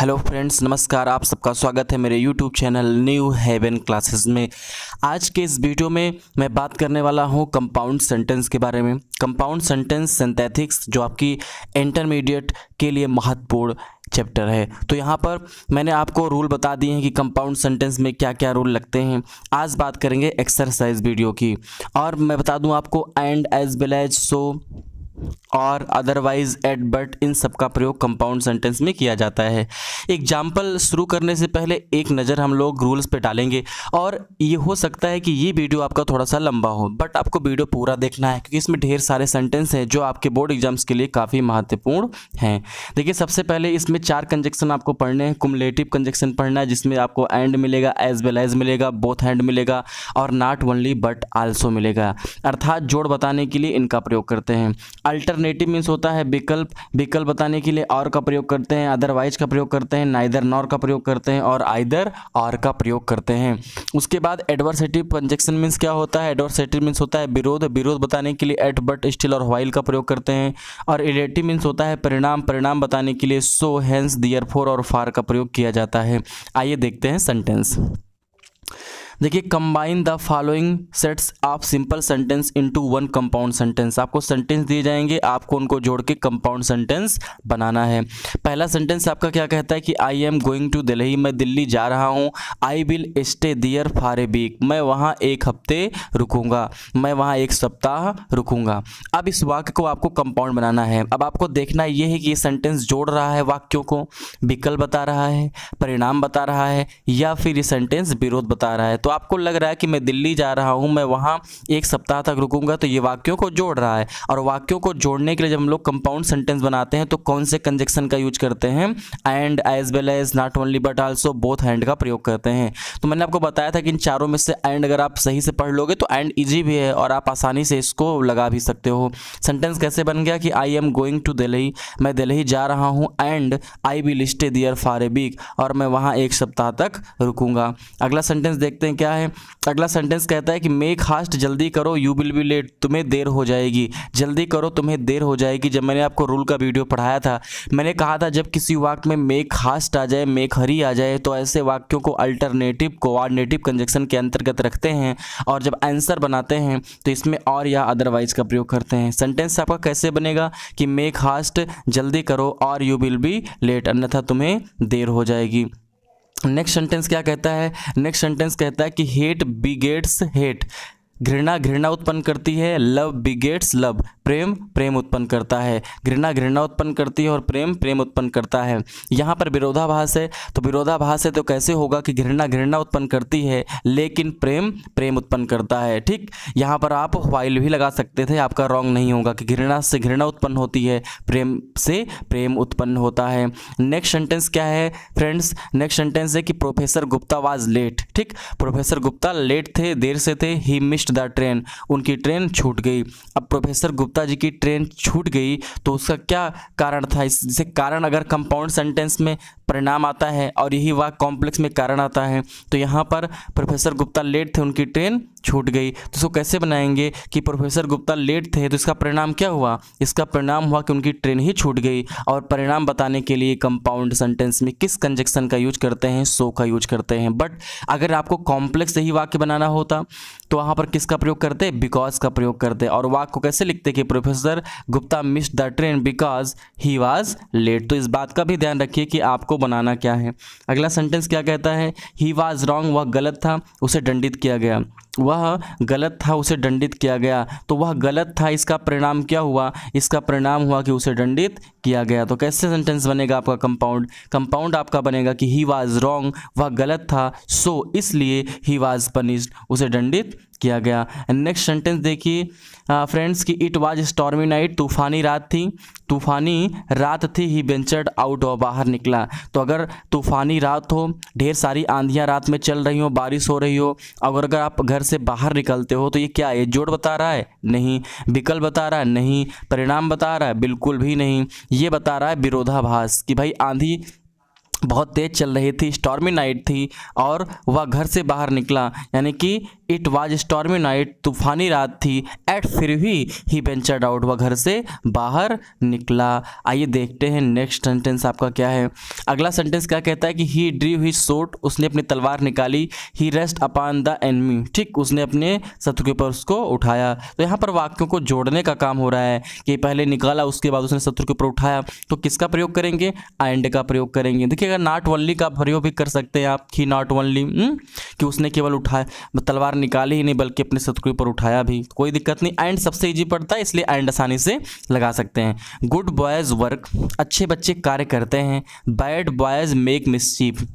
hello friends नमस्कार आप सबका स्वागत है मेरे YouTube channel New Haven classes में आज के इस वीडियो में मैं बात करने वाला हूं कंपाउंड सेंटेंस के बारे में कंपाउंड सेंटेंस सिंथेटिक्स जो आपकी इंटरमीडिएट के लिए महत्वपूर्ण चैप्टर है तो यहाँ पर मैंने आपको रूल बता दिए हैं कि कंपाउंड सेंटेंस में क्या क्या रूल लगते हैं आज बात करेंगे एक्सरसाइज वीडियो की और मैं बता दूँ आपको and as well as so और अदरवाइज एट बट इन सब का प्रयोग कंपाउंड सेंटेंस में किया जाता है एग्जाम्पल शुरू करने से पहले एक नज़र हम लोग रूल्स पे डालेंगे और ये हो सकता है कि ये वीडियो आपका थोड़ा सा लंबा हो बट आपको वीडियो पूरा देखना है क्योंकि इसमें ढेर सारे सेंटेंस हैं जो आपके बोर्ड एग्जाम्स के लिए काफ़ी महत्वपूर्ण हैं देखिए सबसे पहले इसमें चार कंजेक्शन आपको पढ़ने हैं कुमलेटिव कंजेक्शन पढ़ना है जिसमें आपको एंड मिलेगा एज वेल एज मिलेगा बोथ हैंड मिलेगा और नॉट ओनली बट आल्सो मिलेगा अर्थात जोड़ बताने के लिए इनका प्रयोग करते हैं अल्टरनेटिव मीन्स होता है विकल्प विकल्प बताने के लिए और का प्रयोग करते हैं अदरवाइज का प्रयोग करते हैं नाइदर नॉर का प्रयोग करते हैं और आइदर और का प्रयोग करते हैं उसके बाद एडवर्सेटिव कंजेक्शन मीन्स क्या होता है एडवर्सेटिव मीन्स होता है विरोध विरोध बताने के लिए एट बट स्टिल और वाइल का प्रयोग करते हैं और इलेटिव मीन्स होता है परिणाम परिणाम बताने के लिए सो हैंस दियर फोर और फार का प्रयोग किया जाता है आइए देखते हैं सेंटेंस देखिए combine the following sets of simple sentence into one compound sentence आपको सेंटेंस दिए जाएंगे आपको उनको जोड़ के कंपाउंड सेंटेंस बनाना है पहला सेंटेंस आपका क्या कहता है कि I am going to Delhi मैं दिल्ली जा रहा हूँ I will stay there for a week मैं वहाँ एक हफ्ते रुकूंगा मैं वहाँ एक सप्ताह रुकूंगा अब इस वाक्य को आपको कंपाउंड बनाना है अब आपको देखना यह है कि ये सेंटेंस जोड़ रहा है वाक्यों को विकल्प बता रहा है परिणाम बता रहा है या फिर ये सेंटेंस विरोध बता रहा है तो तो आपको लग रहा है कि मैं दिल्ली जा रहा हूँ मैं वहाँ एक सप्ताह तक रुकूंगा तो ये वाक्यों को जोड़ रहा है और वाक्यों को जोड़ने के लिए जब हम लोग कंपाउंड सेंटेंस बनाते हैं तो कौन से कंजेक्शन का यूज करते हैं and as well as not only but also both hand का प्रयोग करते हैं तो मैंने आपको बताया था कि इन चारों में से एंड अगर आप सही से पढ़ लोगे तो एंड ईजी भी है और आप आसानी से इसको लगा भी सकते हो सेंटेंस कैसे बन गया कि I am going to Delhi मैं दिल्ली जा रहा हूँ and I will stay there for a week और मैं वहाँ एक सप्ताह तक रुकूंगा अगला सेंटेंस देखते हैं क्या है अगला सेंटेंस कहता है कि मेक हास्ट जल्दी करो यू विल बी लेट तुम्हें देर हो जाएगी जल्दी करो तुम्हें देर हो जाएगी जब मैंने आपको रूल का वीडियो पढ़ाया था मैंने कहा था जब किसी वाक्य में मेक हास्ट आ जाए मेक हरी आ जाए तो ऐसे वाक्यों को अल्टरनेटिव कोआर्डिनेटिव कंजक्शन के अंतर्गत रखते हैं और जब आंसर बनाते हैं तो इसमें और या अदरवाइज का प्रयोग करते हैं सेंटेंस आपका कैसे बनेगा कि मेक हास्ट जल्दी करो और यू विल बी लेट अन्यथा तुम्हें देर हो जाएगी नेक्स्ट सेंटेंस क्या कहता है नेक्स्ट सेंटेंस कहता है कि हेट बिगेट्स हेट घृणा घृणा उत्पन्न करती है लव बिगेट्स लव प्रेम प्रेम उत्पन्न करता है घृणा घृणा उत्पन्न करती है और प्रेम प्रेम उत्पन्न करता है यहाँ पर विरोधाभास है तो विरोधाभास है तो कैसे होगा कि घृणा घृणा उत्पन्न करती है लेकिन प्रेम प्रेम उत्पन्न करता है ठीक यहाँ पर आप वाइल भी लगा सकते थे आपका रॉन्ग नहीं होगा कि घृणा से घृणा उत्पन्न होती है प्रेम से प्रेम उत्पन्न होता है नेक्स्ट सेंटेंस क्या है फ्रेंड्स नेक्स्ट सेंटेंस है कि प्रोफेसर गुप्ता वाज लेट ठीक प्रोफेसर गुप्ता लेट थे देर से थे ही मिस्ड द ट्रेन उनकी ट्रेन छूट गई अब प्रोफेसर गुप्ता गुप्ता जी की ट्रेन छूट गई तो उसका क्या कारण था इसे कारण अगर कंपाउंड सेंटेंस में परिणाम आता है और यही वाक कॉम्प्लेक्स में कारण आता है तो यहाँ पर प्रोफेसर गुप्ता लेट थे उनकी ट्रेन छूट गई तो इसको कैसे बनाएंगे कि प्रोफेसर गुप्ता लेट थे तो इसका परिणाम क्या हुआ इसका परिणाम हुआ कि उनकी ट्रेन ही छूट गई और परिणाम बताने के लिए कंपाउंड सेंटेंस में किस कंजक्शन का यूज करते हैं सो का यूज करते हैं बट अगर आपको कॉम्प्लेक्स यही वाक्य बनाना होता तो वहाँ पर किसका प्रयोग करते बिकॉज का प्रयोग करते और वाक को कैसे लिखते कि professor Gupta miss the train because he was late तो इस बात का भी ध्यान रखिए कि आपको बनाना क्या है अगला सेंटेंस क्या कहता है ही वॉज रॉन्ग वह गलत था उसे दंडित किया गया वह गलत था उसे दंडित किया गया तो वह गलत था इसका परिणाम क्या हुआ इसका परिणाम हुआ कि उसे दंडित किया गया तो कैसे सेंटेंस बनेगा आपका कंपाउंड कंपाउंड आपका बनेगा कि ही वाज रॉन्ग वह गलत था सो so, इसलिए ही वाज पनिश्ड उसे दंडित किया गया नेक्स्ट सेंटेंस देखिए फ्रेंड्स कि इट वाज स्टॉर्मी नाइट तूफानी रात थी तूफानी रात थी ही बेंचर्ड आउट और बाहर निकला तो अगर तूफानी रात हो ढेर सारी आंधियाँ रात में चल रही हो बारिश हो रही हो अगर अगर आप घर से बाहर निकलते हो तो ये क्या है जोड़ बता रहा है नहीं विकल्प बता रहा है नहीं परिणाम बता रहा है बिल्कुल भी नहीं ये बता रहा है विरोधाभास कि भाई आंधी बहुत तेज़ चल रही थी स्टॉर्मी नाइट थी और वह घर से बाहर निकला यानी कि इट वाज स्टॉर्मी नाइट तूफानी रात थी एट फिर भी ही वेंचर्ड आउट वह घर से बाहर निकला आइए देखते हैं नेक्स्ट सेंटेंस आपका क्या है अगला सेंटेंस क्या कहता है कि ही ड्रीव ही सोट उसने अपनी तलवार निकाली he rest upon the enemy ठीक उसने अपने शत्रु के ऊपर उसको उठाया तो यहाँ पर वाक्यों को जोड़ने का काम हो रहा है कि पहले निकाला उसके बाद उसने शत्रु के ऊपर उठाया तो किसका प्रयोग करेंगे एंड का प्रयोग करेंगे देखिए अगर नॉट ओनली का प्रयोग भी कर सकते हैं आप ही नॉट ओनली कि उसने केवल उठाया तलवार निकाली ही नहीं बल्कि अपने शत्रु पर उठाया भी तो कोई दिक्कत नहीं एंड सबसे ईजी पड़ता है इसलिए एंड आसानी से लगा सकते हैं गुड बॉयज़ वर्क अच्छे बच्चे कार्य करते हैं बैड बॉयज़ मेक मिसचीफ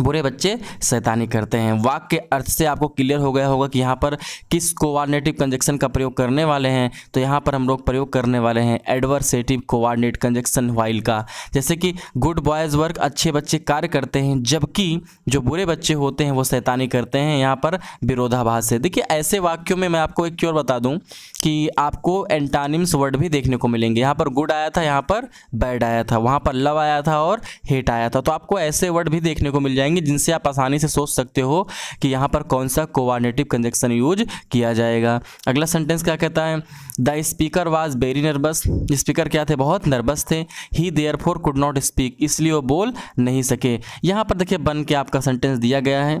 बुरे बच्चे शैतानी करते हैं वाक के अर्थ से आपको क्लियर हो गया होगा कि यहाँ पर किस कोऑर्डिनेटिव कंजक्शन का प्रयोग करने वाले हैं तो यहाँ पर हम लोग प्रयोग करने वाले हैं एडवर्सेटिव कोऑर्डिनेट कंजक्शन वाइल का जैसे कि गुड बॉयज़ वर्क अच्छे बच्चे कार्य करते हैं जबकि जो बुरे बच्चे होते हैं वो सैतानी करते हैं यहाँ पर विरोधाभास है देखिए ऐसे वाक्यों में मैं आपको एक क्योर बता दूँ कि आपको एंटानिम्स वर्ड भी देखने को मिलेंगे यहाँ पर गुड आया था यहाँ पर बैड आया था वहाँ पर लव आया था और हेट आया था तो आपको ऐसे वर्ड भी देखने को मिल जाए जाएंगे जिनसे आप आसानी से सोच सकते हो कि यहाँ पर कौन सा कोआर्डिनेटिव कंजक्शन यूज किया जाएगा अगला सेंटेंस क्या कहता है the speaker was very nervous speaker क्या थे बहुत नर्वस थे he therefore could not speak इसलिए वो बोल नहीं सके यहाँ पर देखिए बन के आपका सेंटेंस दिया गया है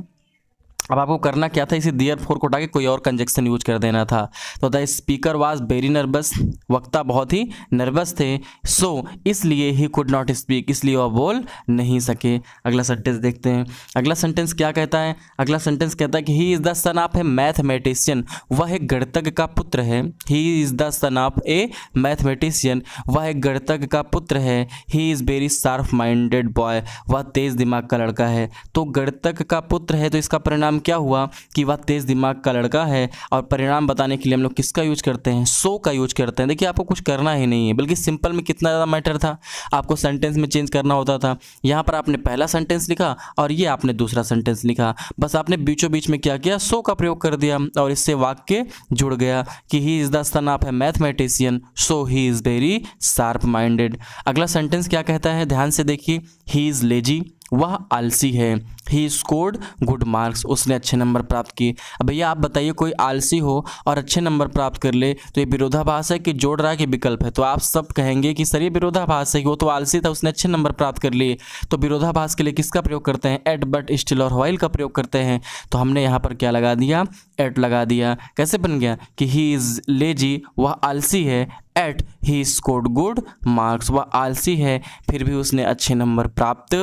अब आपको करना क्या था इसे दियर फोर को उठा के कोई और कंजेक्शन यूज कर देना था तो the speaker was very nervous वक्ता बहुत ही नर्वस थे सो so, इसलिए ही कुड नॉट स्पीक इसलिए वह बोल नहीं सके अगला सेंटेंस देखते हैं अगला सेंटेंस क्या कहता है अगला सेंटेंस कहता है कि he is the son of a mathematician वह एक गणतज्ञ का पुत्र है he is the son of a mathematician वह एक गणतज्ञ का पुत्र है he is very sharp minded boy वह तेज़ दिमाग का लड़का है तो गणतज्ञ का पुत्र है तो इसका परिणाम परिणाम क्या हुआ कि वह तेज़ दिमाग का लड़का है और परिणाम बताने के लिए हम लोग किसका यूज करते हैं सो का यूज करते हैं देखिए आपको कुछ करना ही नहीं है बल्कि सिंपल में कितना ज़्यादा मैटर था आपको सेंटेंस में चेंज करना होता था यहाँ पर आपने पहला सेंटेंस लिखा और ये आपने दूसरा सेंटेंस लिखा बस आपने बीचों बीच में क्या किया सो का प्रयोग कर दिया और इससे वाक्य जुड़ गया कि he is the son of a mathematician so he is very sharp minded अगला सेंटेंस क्या कहता है ध्यान से देखिए ही इज़ लेजी वह आलसी है ही स्कोर्ड गुड मार्क्स उसने अच्छे नंबर प्राप्त किए अब भैया आप बताइए कोई आलसी हो और अच्छे नंबर प्राप्त कर ले तो ये विरोधाभास है कि जोड़ रहा के विकल्प है तो आप सब कहेंगे कि सर ये विरोधाभास है कि वो तो आलसी था उसने अच्छे नंबर प्राप्त कर लिए तो विरोधाभास के लिए किसका प्रयोग करते हैं एट बट स्टिल और वाइल का प्रयोग करते हैं तो हमने यहाँ पर क्या लगा दिया एट लगा दिया कैसे बन गया कि ही इज़ जी वह आलसी है yet he scored good marks वह आलसी है फिर भी उसने अच्छे नंबर प्राप्त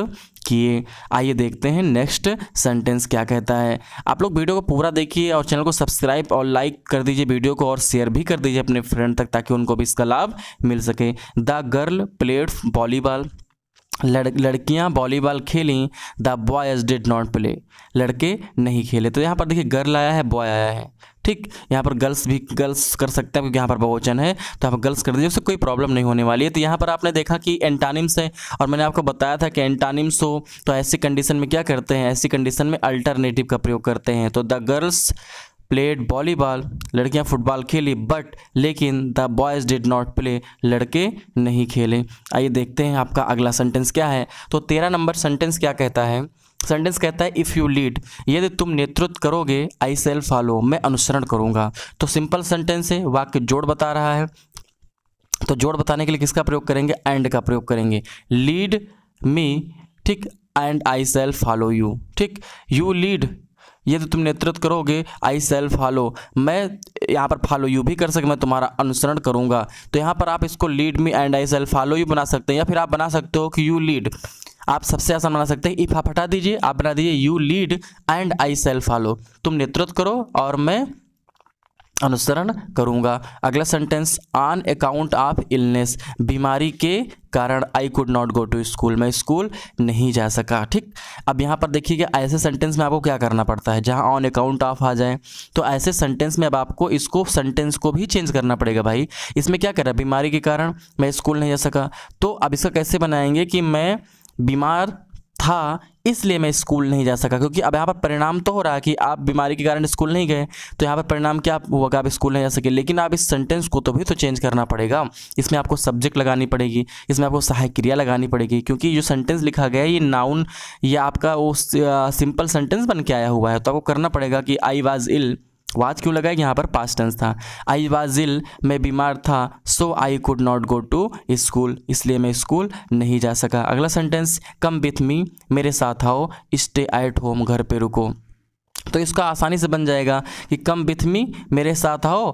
किए आइए देखते हैं नेक्स्ट सेंटेंस क्या कहता है आप लोग वीडियो को पूरा देखिए और चैनल को सब्सक्राइब और लाइक कर दीजिए वीडियो को और शेयर भी कर दीजिए अपने फ्रेंड तक ताकि उनको भी इसका लाभ मिल सके द गर्ल प्लेड वॉलीबॉल लड़ लड़कियाँ वॉलीबॉल खेलें the boys did not play लड़के नहीं खेले तो यहाँ पर देखिए गर्ल आया है बॉय आया है ठीक यहाँ पर गर्ल्स भी गर्ल्स कर सकते हैं क्योंकि यहाँ पर बहुवचन है तो यहाँ पर गर्ल्स कर दीजिए उससे कोई प्रॉब्लम नहीं होने वाली है तो यहाँ पर आपने देखा कि एंटानिम्स है और मैंने आपको बताया था कि एंटानिम्स हो तो ऐसी कंडीशन में क्या करते हैं ऐसी कंडीशन में अल्टरनेटिव का प्रयोग करते हैं तो द गर्ल्स प्लेड वॉलीबॉल लड़कियाँ फुटबॉल खेली बट लेकिन the boys did not play लड़के नहीं खेले आइए देखते हैं आपका अगला सेंटेंस क्या है तो तेरह नंबर सेंटेंस क्या कहता है सेंटेंस कहता है इफ़ यू लीड यदि तुम नेतृत्व करोगे आई सेल फॉलो मैं अनुसरण करूंगा तो सिंपल सेंटेंस है वाक्य जोड़ बता रहा है तो जोड़ बताने के लिए किसका प्रयोग करेंगे एंड का प्रयोग करेंगे लीड मी ठीक and I shall follow you ठीक यू लीड यदि तुम नेतृत्व करोगे आई सेल फॉलो मैं यहाँ पर फॉलो यू भी कर सक मैं तुम्हारा अनुसरण करूँगा तो यहाँ पर आप इसको lead me and I shall follow you बना सकते हैं या फिर आप बना सकते हो कि यू लीड आप सबसे आसान बना सकते हैं इफ आप हटा दीजिए आप बना दीजिए you lead and I self follow तुम नेतृत्व करो और मैं अनुसरण करूंगा अगला sentence on account of illness बीमारी के कारण I could not go to school मैं स्कूल नहीं जा सका ठीक अब यहाँ पर देखिए कि ऐसे सेंटेंस में आपको क्या करना पड़ता है जहाँ ऑन अकाउंट ऑफ आ जाए तो ऐसे सेंटेंस में अब आपको इसको सेंटेंस को भी चेंज करना पड़ेगा भाई इसमें क्या कर रहा है बीमारी के कारण मैं स्कूल नहीं जा सका तो अब इसका कैसे बनाएंगे कि मैं बीमार था इसलिए मैं स्कूल नहीं जा सका क्योंकि अब यहाँ पर परिणाम तो हो रहा है कि आप बीमारी के कारण स्कूल नहीं गए तो यहाँ पर परिणाम क्या होगा आप स्कूल नहीं जा सके लेकिन आप इस सेंटेंस को तो भी तो चेंज करना पड़ेगा इसमें आपको सब्जेक्ट लगानी पड़ेगी इसमें आपको सहायक क्रिया लगानी पड़ेगी क्योंकि जो सेंटेंस लिखा गया है ये नाउन या आपका वो सिंपल सेंटेंस बन के आया हुआ है तो आपको करना पड़ेगा कि आई वाज इल वाज क्यों लगा यहाँ पर पास्ट टेंस था आई वाजिल मैं बीमार था so I could not go to school इसलिए मैं स्कूल नहीं जा सका अगला सेंटेंस कम विथ मी मेरे साथ आओ स्टे एट होम घर पे रुको तो इसका आसानी से बन जाएगा कि कम विथ मी मेरे साथ आओ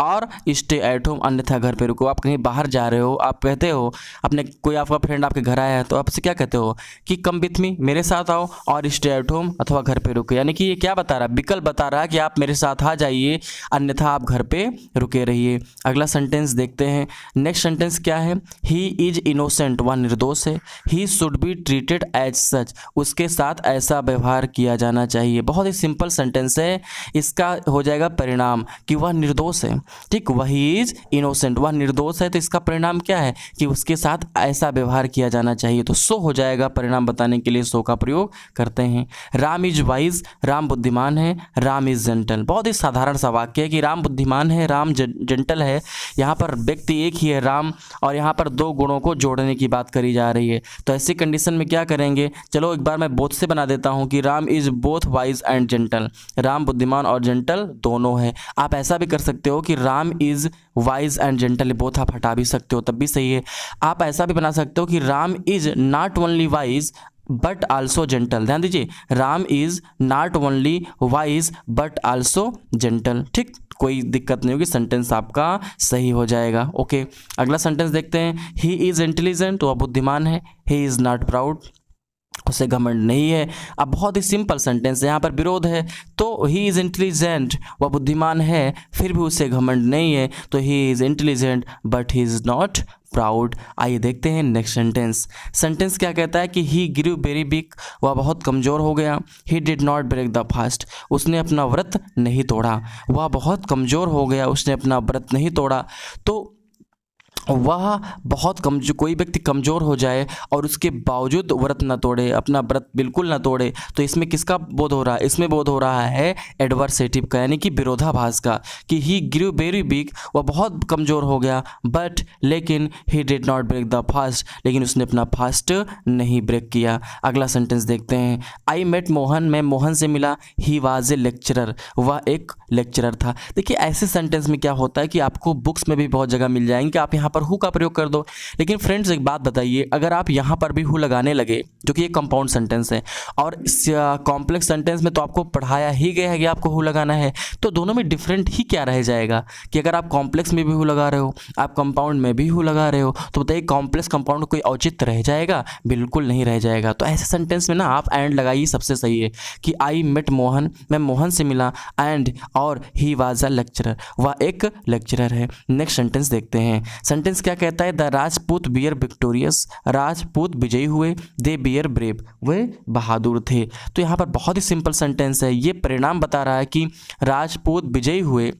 और स्टे एट होम अन्यथा घर पे रुको आप कहीं बाहर जा रहे हो आप कहते हो अपने कोई आपका फ्रेंड आपके घर आया है तो आपसे क्या कहते हो कि कम विथ मी मेरे साथ आओ और स्टे एट होम अथवा घर पे रुको यानी कि ये क्या बता रहा है विकल्प बता रहा है कि आप मेरे साथ आ जाइए अन्यथा आप घर पे रुके रहिए अगला सेंटेंस देखते हैं नेक्स्ट सेंटेंस क्या है ही इज इनोसेंट वह निर्दोष है he should be treated as such उसके साथ ऐसा व्यवहार किया जाना चाहिए बहुत ही सिंपल सेंटेंस है इसका हो जाएगा परिणाम कि वह निर्दोष है ठीक वही इज इनोसेंट वह निर्दोष है तो इसका परिणाम क्या है कि उसके साथ ऐसा व्यवहार किया जाना चाहिए तो सो हो जाएगा परिणाम बताने के लिए सो का प्रयोग करते हैं राम इज वाइज राम बुद्धिमान है राम इज जेंटल बहुत ही साधारण सा वाक्य है कि राम बुद्धिमान है राम जेंटल है यहाँ पर व्यक्ति एक ही है राम और यहाँ पर दो गुणों को जोड़ने की बात करी जा रही है तो ऐसी कंडीशन में क्या करेंगे चलो एक बार मैं बोध से बना देता हूँ कि Ram is both wise and gentle Ram बुद्धिमान और जेंटल दोनों है आप ऐसा भी कर सकते हो कि Ram is wise and gentle both आप हटा भी सकते हो तब भी सही है आप ऐसा भी बना सकते हो कि Ram is not only wise but also gentle ध्यान दीजिए Ram is not only wise but also gentle ठीक कोई दिक्कत नहीं होगी सेंटेंस आपका सही हो जाएगा ओके अगला सेंटेंस देखते हैं ही इज़ इंटेलिजेंट वह बुद्धिमान है ही इज़ नॉट प्राउड उसे घमंड नहीं है अब बहुत ही सिंपल सेंटेंस यहाँ पर विरोध है तो ही इज़ इंटेलिजेंट वह बुद्धिमान है फिर भी उसे घमंड नहीं है तो he is intelligent but he is not proud आइए देखते हैं नेक्स्ट सेंटेंस सेंटेंस क्या कहता है कि ही गिरु वेरी बिग वह बहुत कमज़ोर हो गया he did not break the fast उसने अपना व्रत नहीं तोड़ा वह बहुत कमज़ोर हो गया उसने अपना व्रत नहीं तोड़ा तो वह बहुत कमजोर कोई व्यक्ति कमज़ोर हो जाए और उसके बावजूद व्रत न तोड़े अपना व्रत बिल्कुल न तोड़े तो इसमें किसका बोध हो रहा है इसमें बोध हो रहा है एडवर्सेटिव का यानी कि विरोधाभास का कि ही ग्रू वेरी बिग वह बहुत कमज़ोर हो गया बट लेकिन he did not break the fast लेकिन उसने अपना फास्ट नहीं ब्रेक किया अगला सेंटेंस देखते हैं आई मेट मोहन मैं मोहन से मिला ही वाज ए लेक्चरर वह एक लेक्चरर था देखिए ऐसे सेंटेंस में क्या होता है कि आपको बुक्स में भी बहुत जगह मिल जाएंगे आप यहाँ पर पर हु का प्रयोग कर दो लेकिन फ्रेंड्स एक बात बताइए अगर आप यहाँ पर भी हु लगाने लगे जो कि एक कंपाउंड सेंटेंस है और कॉम्प्लेक्स सेंटेंस में तो आपको पढ़ाया ही गया है कि आपको हु लगाना है तो दोनों में डिफरेंट ही क्या रह जाएगा कि अगर आप कॉम्प्लेक्स में भी हु लगा रहे हो आप कंपाउंड में भी हु लगा रहे हो तो बताइए कॉम्प्लेक्स कंपाउंड कोई औचित्य रह जाएगा बिल्कुल नहीं रह जाएगा तो ऐसे सेंटेंस में ना आप एंड लगाइए सबसे सही है कि आई मेट मोहन मैं मोहन से मिला एंड और ही वाज अ लेक्चरर वह एक लेक्चरर है नेक्स्ट सेंटेंस देखते हैं सेंटेंस सेंटेंस क्या कहता है the Rajput were victorious Rajput विजयी हुए दे बियर ब्रेव वे बहादुर थे तो यहाँ पर बहुत ही सिंपल सेंटेंस है ये परिणाम बता रहा है कि राजपूत विजयी हुए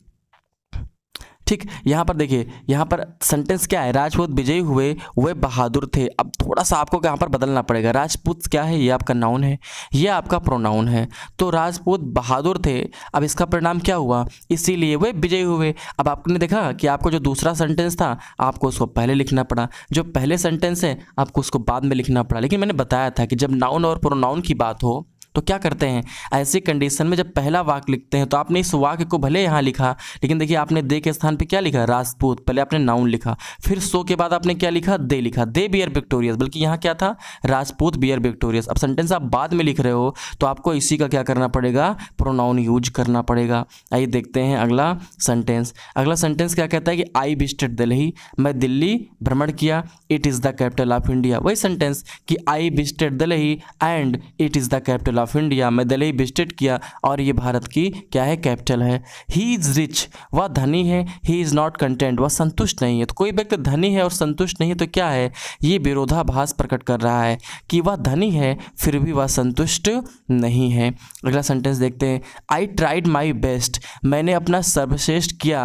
ठीक यहाँ पर देखिए यहाँ पर सेंटेंस क्या है राजपूत विजयी हुए वे बहादुर थे अब थोड़ा सा आपको यहाँ पर बदलना पड़ेगा राजपूत क्या है ये आपका नाउन है ये आपका प्रोनाउन है तो राजपूत बहादुर थे अब इसका परिणाम क्या हुआ इसीलिए वे विजयी हुए अब आपने देखा कि आपको जो दूसरा सेंटेंस था आपको उसको पहले लिखना पड़ा जो पहले सेंटेंस है आपको उसको बाद में लिखना पड़ा लेकिन मैंने बताया था कि जब नाउन और प्रोनाउन की बात हो तो क्या करते हैं ऐसी कंडीशन में जब पहला वाक्य लिखते हैं तो आपने इस वाक्य को भले यहाँ लिखा लेकिन देखिए आपने दे के स्थान पे क्या लिखा राजपूत पहले आपने नाउन लिखा फिर सो के बाद आपने क्या लिखा दे लिखा दे बियर विक्टोरियस बल्कि यहाँ क्या था राजपूत बियर विक्टोरियस अब सेंटेंस आप बाद में लिख रहे हो तो आपको इसी का क्या करना पड़ेगा प्रोनाउन यूज करना पड़ेगा आइए देखते हैं अगला सेंटेंस अगला सेंटेंस क्या कहता है कि आई विस्टेड दिल्ली मैं दिल्ली भ्रमण किया it is the capital of India वही सेंटेंस कि I visited Delhi and it is the capital of of India में दिल्ली विजिट किया और ये भारत की क्या है कैपिटल है ही इज़ रिच वह धनी है ही इज़ नॉट कंटेंट वह संतुष्ट नहीं है तो कोई व्यक्ति धनी है और संतुष्ट नहीं है तो क्या है ये विरोधाभास प्रकट कर रहा है कि वह धनी है फिर भी वह संतुष्ट नहीं है अगला सेंटेंस देखते हैं आई ट्राइड माई बेस्ट मैंने अपना सर्वश्रेष्ठ किया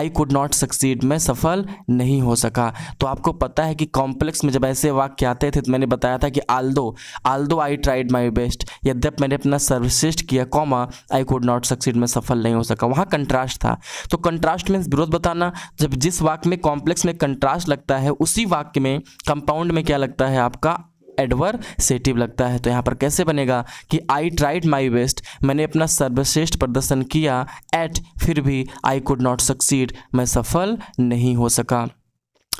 आई कुड नॉट सक्सीड मैं सफल नहीं हो सका तो आपको पता है कि कॉम्प्लेक्स में जब ऐसे वाक्य आते थे तो मैंने बताया था कि आल दो आल दो आई ट्राइड माई बेस्ट यद्यप मैंने अपना सर्वश्रेष्ठ किया comma I could not succeed में सफल नहीं हो सका वहाँ कंट्रास्ट था तो कंट्रास्ट मीन्स विरोध बताना जब जिस वाक्य में कॉम्प्लेक्स में कंट्रास्ट लगता है उसी वाक्य में कंपाउंड में क्या लगता है आपका एडवर सेटिव लगता है तो यहाँ पर कैसे बनेगा कि आई ट्राइड माई बेस्ट मैंने अपना सर्वश्रेष्ठ प्रदर्शन किया एट फिर भी आई कुड नॉट सक्सीड मैं सफल नहीं हो सका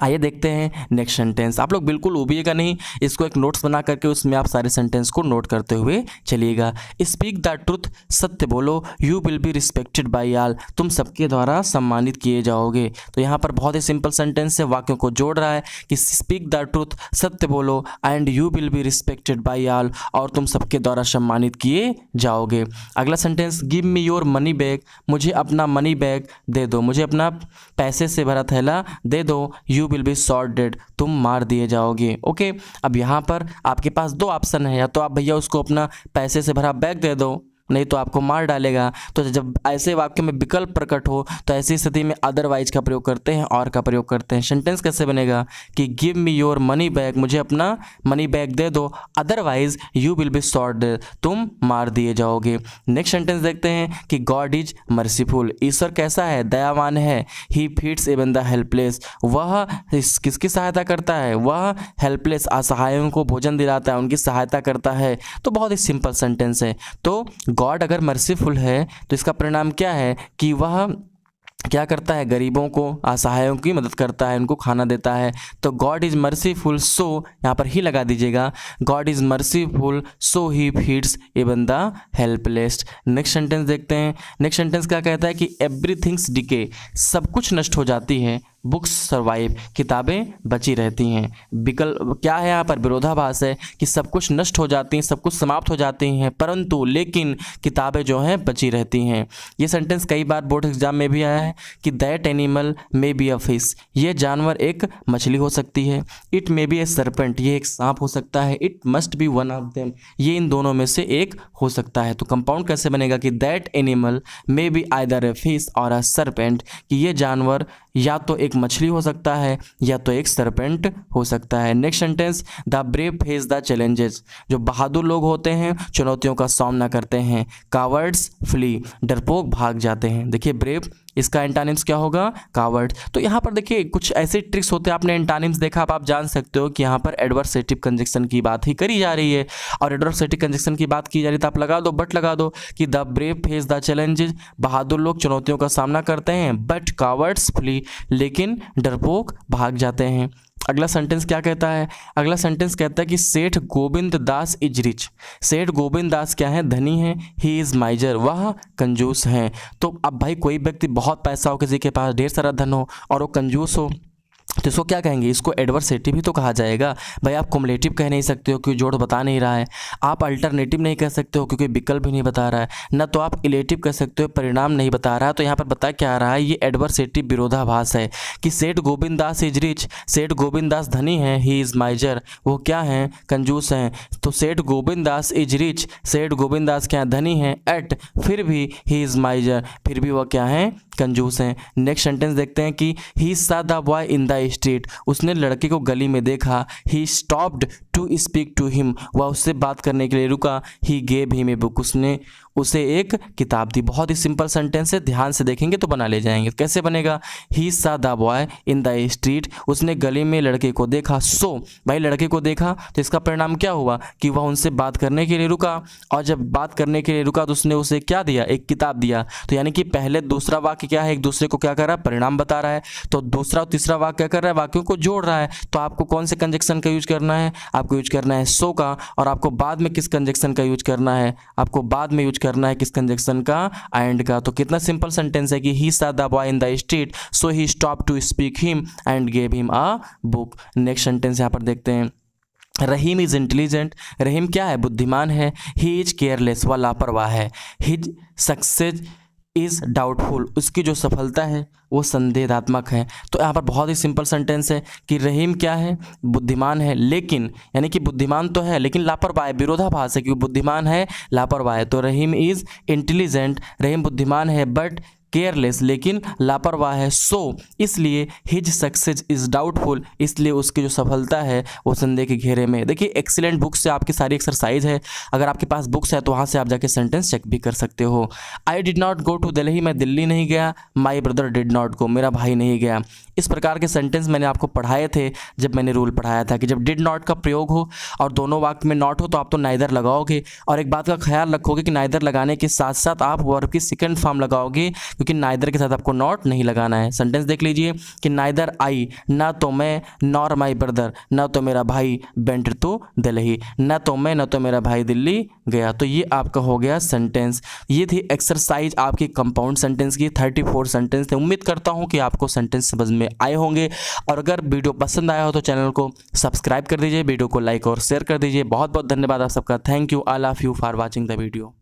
आइए देखते हैं नेक्स्ट सेंटेंस आप लोग बिल्कुल उबिएगा नहीं इसको एक नोट्स बना करके उसमें आप सारे सेंटेंस को नोट करते हुए चलिएगा स्पीक द ट्रुथ सत्य बोलो you will be respected by all तुम सबके द्वारा सम्मानित किए जाओगे तो यहाँ पर बहुत ही सिंपल सेंटेंस से वाक्यों को जोड़ रहा है कि स्पीक द ट्रुथ सत्य बोलो and you will be respected by all और तुम सबके द्वारा सम्मानित किए जाओगे अगला sentence give me your money bag मुझे अपना मनी बैग दे दो मुझे अपना पैसे से भरा थैला दे दो you you will be shot dead तुम मार दिए जाओगे ओके अब यहाँ पर आपके पास दो ऑप्शन है या तो आप भैया उसको अपना पैसे से भरा बैग दे दो नहीं तो आपको मार डालेगा तो जब ऐसे वाक्य में विकल्प प्रकट हो तो ऐसी स्थिति में अदरवाइज का प्रयोग करते हैं और का प्रयोग करते हैं सेंटेंस कैसे बनेगा कि give me your money bag मुझे अपना मनी बैग दे दो otherwise you will be shot तुम मार दिए जाओगे नेक्स्ट सेंटेंस देखते हैं कि गॉड इज मर्सीफुल ईश्वर कैसा है दयावान है he feeds even the helpless वह किसकी सहायता करता है वह हेल्पलेस असहायों को भोजन दिलाता है उनकी सहायता करता है तो बहुत ही सिंपल सेंटेंस है तो गॉड अगर मर्सीफुल है तो इसका परिणाम क्या है कि वह क्या करता है गरीबों को असहायों की मदद करता है उनको खाना देता है तो गॉड इज़ मर्सीफुल सो यहाँ पर ही लगा दीजिएगा God is merciful so he feeds a बंदा हेल्पलेस नेक्स्ट सेंटेंस देखते हैं नेक्स्ट सेंटेंस क्या कहता है कि एवरी थिंग्स डिके सब कुछ नष्ट हो जाती है बुक्स सर्वाइव किताबें बची रहती हैं विकल क्या है यहाँ पर विरोधाभास है कि सब कुछ नष्ट हो जाती हैं सब कुछ समाप्त हो जाती हैं परंतु लेकिन किताबें जो हैं बची रहती हैं ये सेंटेंस कई बार बोर्ड एग्जाम में भी आया है कि that animal may be a fish ये जानवर एक मछली हो सकती है it may be a serpent ये एक सांप हो सकता है it must be one of them ये इन दोनों में से एक हो सकता है तो कंपाउंड कैसे बनेगा कि that animal may be either a fish और अ सरपेंट कि ये जानवर या तो एक एक मछली हो सकता है या तो एक सरपेंट हो सकता है next sentence the brave face the challenges जो बहादुर लोग होते हैं चुनौतियों का सामना करते हैं कावर्ड्स फ्ली डरपोक भाग जाते हैं देखिए ब्रेव इसका एंटानिम्स क्या होगा कावर्ड तो यहाँ पर देखिए कुछ ऐसे ट्रिक्स होते हैं आपने एंटानिम्स देखा आप जान सकते हो कि यहाँ पर एडवर्सेटिव कंजेक्शन की बात ही करी जा रही है और एडवर्सेटिव कंजेक्शन की बात की जा रही है तो आप लगा दो बट लगा दो कि the brave face the challenges बहादुर लोग चुनौतियों का सामना करते हैं बट कावर्ड्स फ्ली लेकिन डरपोक भाग जाते हैं अगला सेंटेंस क्या कहता है अगला सेंटेंस कहता है कि सेठ गोविंद दास इज रिच सेठ गोविंद दास क्या है धनी है ही इज़ माइजर वह कंजूस हैं तो अब भाई कोई व्यक्ति बहुत पैसा हो किसी के पास ढेर सारा धन हो और वो कंजूस हो तो इसको क्या कहेंगे इसको एडवर्सिटी भी तो कहा जाएगा भाई आप कुमलेटिव कह नहीं सकते हो क्योंकि जोड़ बता नहीं रहा है आप अल्टरनेटिव नहीं कह सकते हो क्योंकि विकल्प भी नहीं बता रहा है ना तो आप इलेटिव कह सकते हो परिणाम नहीं बता रहा है तो यहाँ पर बता क्या रहा है ये एडवर्सिटिव विरोधाभास है कि सेठ गोविंद दास इज रिच सेठ गोविंद दास धनी है ही इज़ माइजर वो क्या हैं कंजूस हैं तो सेठ गोविंद दास इज रिच सेठ गोविंद दास क्या धनी है एट फिर भी ही इज़ माइजर फिर भी वह क्या हैं कंजूस हैं नेक्स्ट सेंटेंस देखते हैं कि he saw the boy in the street उसने लड़के को गली में देखा he stopped to speak to him वह उससे बात करने के लिए रुका ही गेब ही मे बुक उसने उसे एक किताब दी बहुत ही सिंपल सेंटेंस है ध्यान से देखेंगे तो बना ले जाएंगे तो कैसे बनेगा he saw the boy in the street उसने गली में लड़के को देखा सो भाई लड़के को देखा तो इसका परिणाम क्या हुआ कि वह उनसे बात करने के लिए रुका और जब बात करने के लिए रुका तो उसने उसे क्या दिया एक किताब दिया तो यानी कि पहले दूसरा वाक्य क्या है एक दूसरे को क्या कर रहा है परिणाम बता रहा है तो दूसरा और तीसरा वाक्य क्या कर रहा है वाक्यों को जोड़ रहा है तो आपको कौन से कंजेक्शन का यूज करना है आपको यूज करना है सो का और आपको बाद में किस कंजेक्शन का यूज करना है आपको बाद में यूज करना है किस कंजक्शन का एंड का तो कितना सिंपल सेंटेंस है कि he saw the boy in the street so he stop to speak him and gave him a book next sentence यहाँ पर देखते हैं रहीम इज़ इंटेलिजेंट रहीम क्या है बुद्धिमान है ही इज केयरलेस व लापरवाह है हिज सक्सेस इज़ डाउटफुल उसकी जो सफलता है वो संदेहात्मक है तो यहाँ पर बहुत ही सिंपल सेंटेंस है कि रहीम क्या है बुद्धिमान है लेकिन यानी कि बुद्धिमान तो है लेकिन लापरवाह है विरोधाभास है क्योंकि बुद्धिमान है लापरवाह है तो रहीम इज़ इंटेलिजेंट रहीम बुद्धिमान है बट केयरलेस लेकिन लापरवाह है सो so, इसलिए हिज सक्सेस इज़ डाउटफुल इसलिए उसकी जो सफलता है वो संदेह के घेरे में देखिए एक्सीलेंट बुक से आपकी सारी एक्सरसाइज है अगर आपके पास बुक्स है तो वहाँ से आप जाके सेंटेंस चेक भी कर सकते हो I did not go to Delhi मैं दिल्ली नहीं गया my brother did not go मेरा भाई नहीं गया इस प्रकार के सेंटेंस मैंने आपको पढ़ाए थे जब मैंने रूल पढ़ाया था कि जब डिड नॉट का प्रयोग हो और दोनों वाक्य में नॉट हो तो आप तो नाइदर लगाओगे और एक बात का ख्याल रखोगे कि नाइदर लगाने के साथ साथ आप वर्ब की सेकेंड फॉर्म लगाओगे क्योंकि नाइदर के साथ आपको नॉट नहीं लगाना है सेंटेंस देख लीजिए कि नाइदर आई ना तो मैं नॉर माई ब्रदर ना तो मेरा भाई बेंट टू दिल्ली न तो मैं ना तो मेरा भाई दिल्ली गया तो ये आपका हो गया सेंटेंस ये थी एक्सरसाइज आपकी कंपाउंड सेंटेंस की थर्टी फोर सेंटेंस थे उम्मीद करता हूँ कि आपको सेंटेंस समझ में में आए होंगे और अगर वीडियो पसंद आया हो तो चैनल को सब्सक्राइब कर दीजिए वीडियो को लाइक और शेयर कर दीजिए बहुत बहुत धन्यवाद आप सबका thank you I love you for watching the video